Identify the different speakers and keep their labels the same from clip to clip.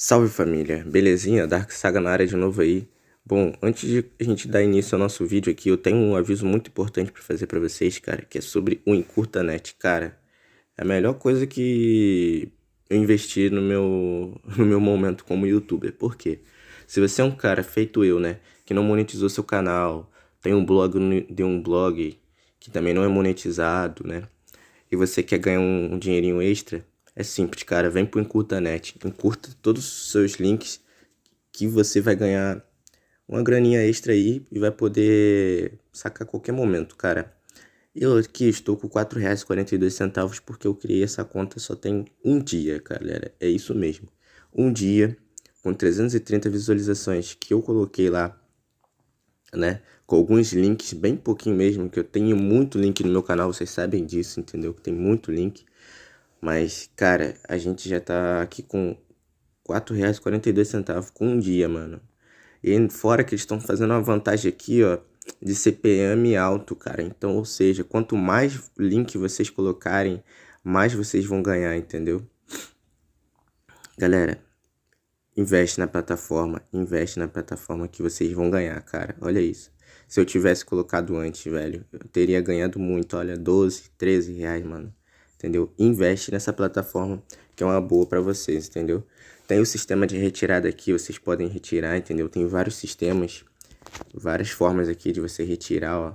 Speaker 1: Salve família, belezinha? Dark Saga na área de novo aí. Bom, antes de a gente dar início ao nosso vídeo aqui, eu tenho um aviso muito importante para fazer para vocês, cara, que é sobre o Encurtanet. Cara, é a melhor coisa que eu investi no meu, no meu momento como youtuber. Por quê? Se você é um cara feito eu, né, que não monetizou seu canal, tem um blog de um blog que também não é monetizado, né, e você quer ganhar um, um dinheirinho extra, é simples, cara. Vem pro Encurta.net. Encurta todos os seus links que você vai ganhar uma graninha extra aí e vai poder sacar a qualquer momento, cara. Eu aqui estou com R$4,42 porque eu criei essa conta só tem um dia, galera. É isso mesmo. Um dia com 330 visualizações que eu coloquei lá, né? Com alguns links, bem pouquinho mesmo, que eu tenho muito link no meu canal, vocês sabem disso, entendeu? Que tem muito link. Mas, cara, a gente já tá aqui com R$4,42 com um dia, mano. E fora que eles estão fazendo uma vantagem aqui, ó, de CPM alto, cara. Então, ou seja, quanto mais link vocês colocarem, mais vocês vão ganhar, entendeu? Galera, investe na plataforma, investe na plataforma que vocês vão ganhar, cara. Olha isso. Se eu tivesse colocado antes, velho, eu teria ganhado muito, olha, 12, 13 reais, mano entendeu? Investe nessa plataforma que é uma boa para vocês, entendeu? Tem o sistema de retirada aqui, vocês podem retirar, entendeu? Tem vários sistemas, várias formas aqui de você retirar, ó.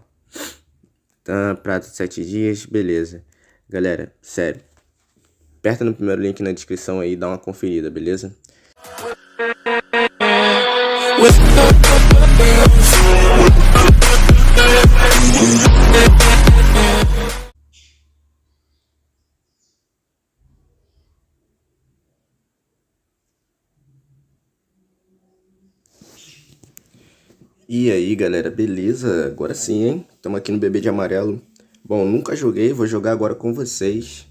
Speaker 1: Tá, prato de 7 dias, beleza. Galera, sério. Aperta no primeiro link na descrição aí e dá uma conferida, beleza? E aí galera, beleza? Agora sim, hein? Estamos aqui no Bebê de Amarelo. Bom, nunca joguei, vou jogar agora com vocês.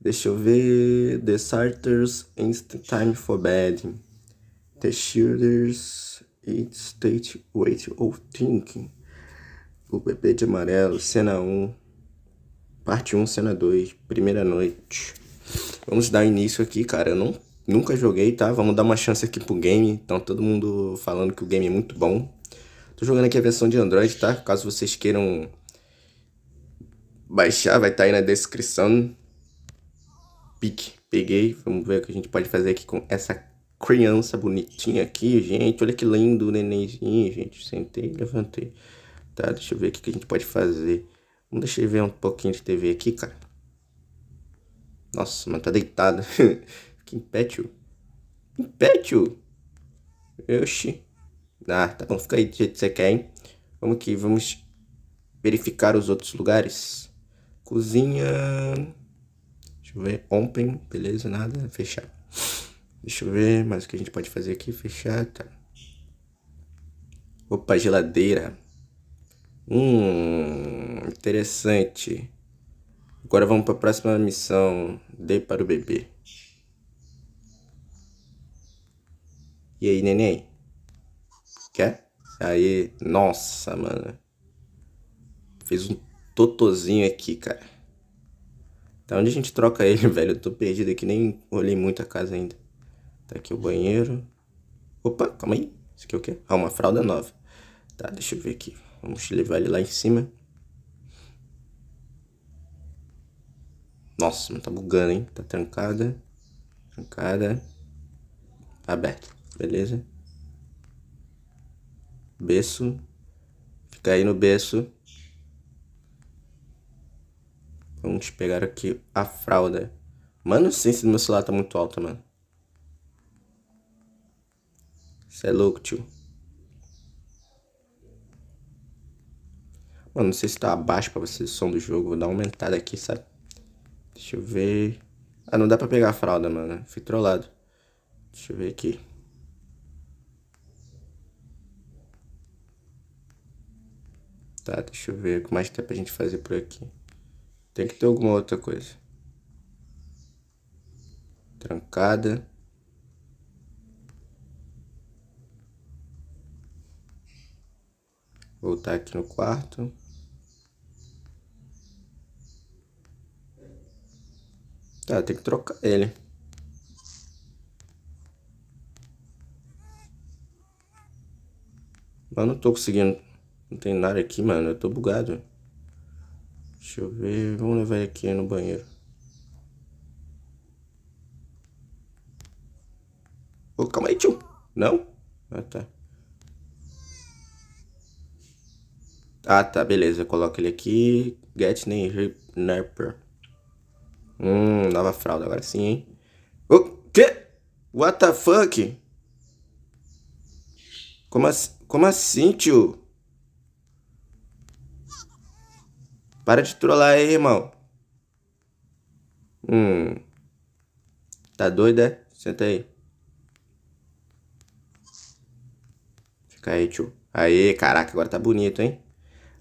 Speaker 1: Deixa eu ver. The Starters Instant Time for Bed. The Shielders It State Wait or Thinking. O Bebê de Amarelo, cena 1. Parte 1, cena 2. Primeira noite. Vamos dar início aqui, cara. Eu não, nunca joguei, tá? Vamos dar uma chance aqui pro game. Então todo mundo falando que o game é muito bom. Tô jogando aqui a versão de Android, tá? Caso vocês queiram baixar, vai estar tá aí na descrição. Pique, peguei. Vamos ver o que a gente pode fazer aqui com essa criança bonitinha aqui, gente. Olha que lindo o nenenzinho, gente. Sentei, levantei. Tá, deixa eu ver o que a gente pode fazer. Vamos deixar ver um pouquinho de TV aqui, cara. Nossa, mano, tá deitado. que impétio. Impétio! Oxi. Ah, tá bom, fica aí do jeito que você quer, hein? Vamos aqui, vamos verificar os outros lugares. Cozinha. Deixa eu ver. Open, beleza, nada. Fechar. Deixa eu ver mais o que a gente pode fazer aqui. Fechar, tá. Opa, geladeira. Hum, interessante. Agora vamos para a próxima missão. Dê para o bebê. E aí, neném? quer? Aí, nossa, mano. Fez um totozinho aqui, cara. Tá onde a gente troca ele, velho? Eu tô perdido aqui, nem olhei muito a casa ainda. Tá aqui o banheiro. Opa, calma aí. Isso aqui é o quê? Ah, uma fralda nova. Tá, deixa eu ver aqui. Vamos levar ele lá em cima. Nossa, não tá bugando, hein? Tá trancada. Trancada. Tá aberto. Beleza berço, fica aí no berço. Vamos pegar aqui a fralda. Mano, sei se do meu celular tá muito alto, mano. Você é louco, tio. Mano, não sei se tá abaixo pra vocês o som do jogo. Vou dar uma aumentada aqui, sabe? Deixa eu ver. Ah, não dá pra pegar a fralda, mano. Fui trollado. Deixa eu ver aqui. Tá, deixa eu ver o que mais tem pra gente fazer por aqui. Tem que ter alguma outra coisa. Trancada. Voltar aqui no quarto. Tá, tem que trocar ele. Mas não tô conseguindo. Não tem nada aqui, mano. Eu tô bugado. Deixa eu ver. Vamos levar aqui no banheiro. Ô, calma aí, tio. Não? Ah, tá. Ah, tá. Beleza. Coloca ele aqui. Get Ninja Nerper. Hum, nova fralda. Agora sim, hein? O que quê? What the fuck? Como, as... Como assim, tio? Para de trollar aí, irmão. Hum. Tá doido, é? Senta aí. Fica aí, tio. Aê, caraca, agora tá bonito, hein?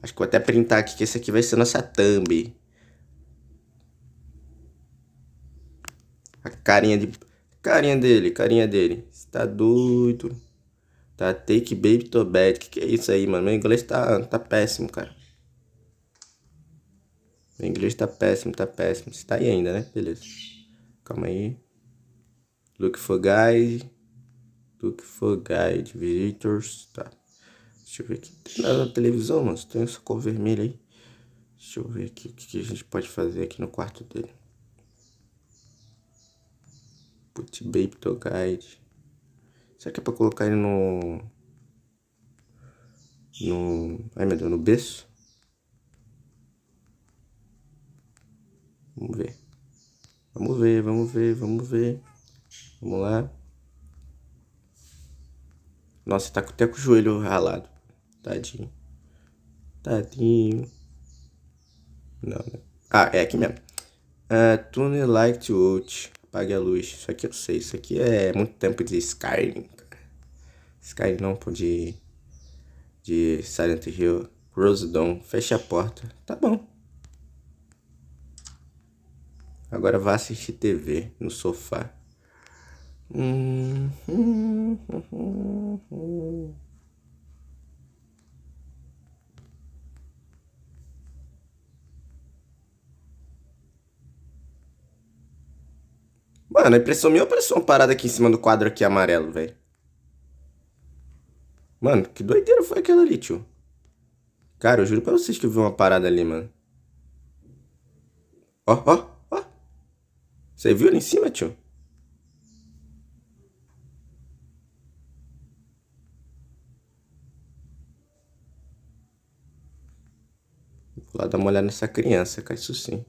Speaker 1: Acho que vou até printar aqui que esse aqui vai ser nossa thumb. A carinha de... Carinha dele, carinha dele. Você tá doido. Tá, take baby to bed. Que que é isso aí, mano? Meu inglês tá, tá péssimo, cara. Meu inglês tá péssimo, tá péssimo. Você tá aí ainda, né? Beleza. Calma aí. Look for guide. Look for guide. Visitors. Tá. Deixa eu ver aqui. Tem nada na televisão, mano. Só tem essa cor vermelha aí. Deixa eu ver aqui o que a gente pode fazer aqui no quarto dele. Put Baby to Guide. Será que é pra colocar ele no... No... Ai, meu Deus, no berço? Vamos ver. Vamos ver, vamos ver, vamos ver. Vamos lá. Nossa, tá até com o joelho ralado. Tadinho. Tadinho. Não, né? Ah, é aqui mesmo. Uh, ah, tune light Watch, out. Apague a luz. Isso aqui eu sei. Isso aqui é muito tempo de Skyrim. Skyrim não, pô, de... De Silent Hill. Rose Dawn. Feche a porta. Tá bom. Agora vá assistir TV no sofá. Mano, a impressão minha ou é apareceu uma parada aqui em cima do quadro aqui amarelo, velho? Mano, que doideira foi aquela ali, tio? Cara, eu juro pra vocês que eu vi uma parada ali, mano. Ó, ó. Você viu ali em cima, tio? Vou lá dar uma olhada nessa criança, cai isso sim.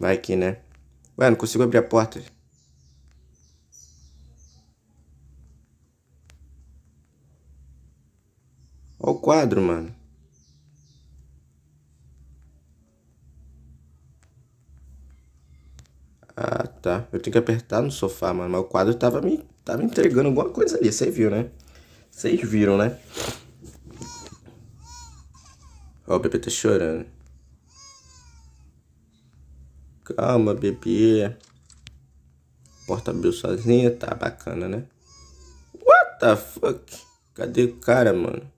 Speaker 1: Vai aqui, né? Ué, não consigo abrir a porta. Olha o quadro, mano. Ah, tá. Eu tenho que apertar no sofá, mano. Mas o quadro tava me, tava entregando alguma coisa ali. Vocês viram, né? Vocês viram, né? Ó, o bebê tá chorando. Calma, bebê. porta abriu sozinha. Tá bacana, né? What the fuck? Cadê o cara, mano?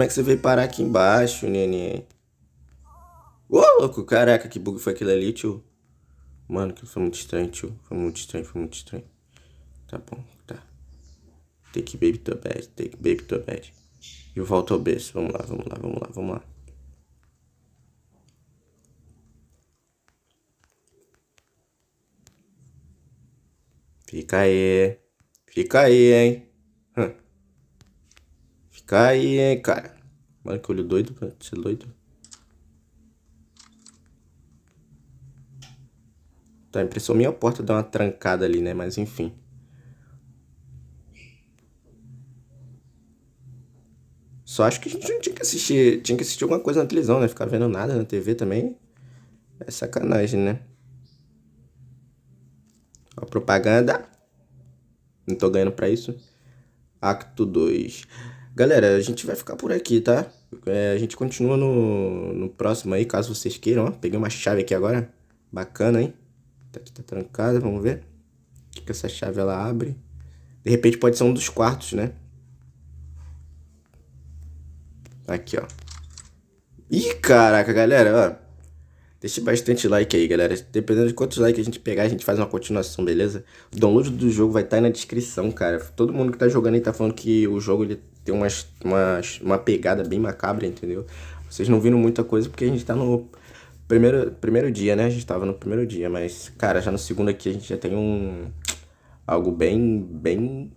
Speaker 1: Como é que você veio parar aqui embaixo, neném? Ô, oh, louco, caraca, que bug foi aquele ali, tio? Mano, que foi muito estranho, tio. Foi muito estranho, foi muito estranho. Tá bom, tá. Take baby to bed, take baby to bed. Eu volto ao obeso, Vamos lá, vamos lá, vamos lá, vamos lá. Fica aí. Fica aí, hein? Hum. Cai, é cara. Olha que olho doido, cara. Você é doido. Tá, impressão minha, é a porta deu uma trancada ali, né? Mas enfim. Só acho que a gente não tinha que assistir. Tinha que assistir alguma coisa na televisão, né? Ficar vendo nada na TV também. É sacanagem, né? A propaganda. Não tô ganhando pra isso. Acto 2. Galera, a gente vai ficar por aqui, tá? É, a gente continua no, no próximo aí, caso vocês queiram. Ó, peguei uma chave aqui agora. Bacana, hein? Tá aqui, tá trancada, vamos ver. O que, que essa chave ela abre? De repente pode ser um dos quartos, né? Aqui, ó. Ih, caraca, galera, ó. Deixe bastante like aí, galera. Dependendo de quantos likes a gente pegar, a gente faz uma continuação, beleza? O download do jogo vai estar tá aí na descrição, cara. Todo mundo que tá jogando aí tá falando que o jogo ele tem umas, umas, uma pegada bem macabra, entendeu? Vocês não viram muita coisa porque a gente tá no primeiro, primeiro dia, né? A gente tava no primeiro dia, mas, cara, já no segundo aqui a gente já tem um. algo bem. bem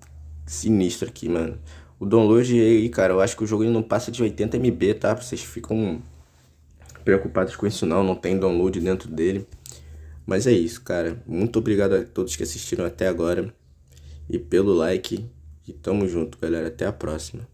Speaker 1: sinistro aqui, mano. O download aí, cara, eu acho que o jogo ele não passa de 80 MB, tá? Vocês ficam preocupados com isso não, não tem download dentro dele. Mas é isso, cara. Muito obrigado a todos que assistiram até agora. E pelo like. E tamo junto, galera. Até a próxima.